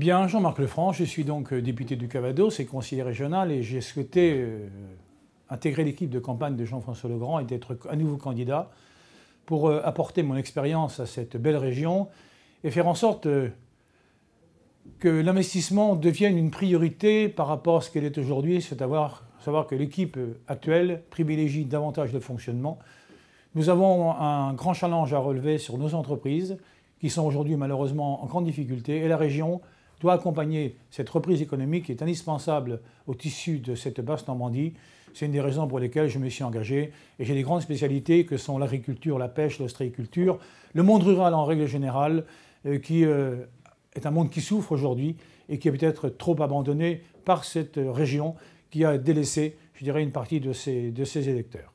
Bien, Jean-Marc Lefranc, je suis donc euh, député du Cavado, c'est conseiller régional et j'ai souhaité euh, intégrer l'équipe de campagne de Jean-François Legrand et d'être un nouveau candidat pour euh, apporter mon expérience à cette belle région et faire en sorte que l'investissement devienne une priorité par rapport à ce qu'elle est aujourd'hui, c'est savoir, savoir que l'équipe actuelle privilégie davantage le fonctionnement. Nous avons un grand challenge à relever sur nos entreprises qui sont aujourd'hui malheureusement en grande difficulté et la région doit accompagner cette reprise économique qui est indispensable au tissu de cette basse Normandie. C'est une des raisons pour lesquelles je me suis engagé. Et j'ai des grandes spécialités que sont l'agriculture, la pêche, l'ostréiculture, le monde rural en règle générale, euh, qui euh, est un monde qui souffre aujourd'hui et qui est peut-être trop abandonné par cette euh, région qui a délaissé, je dirais, une partie de ses, de ses électeurs.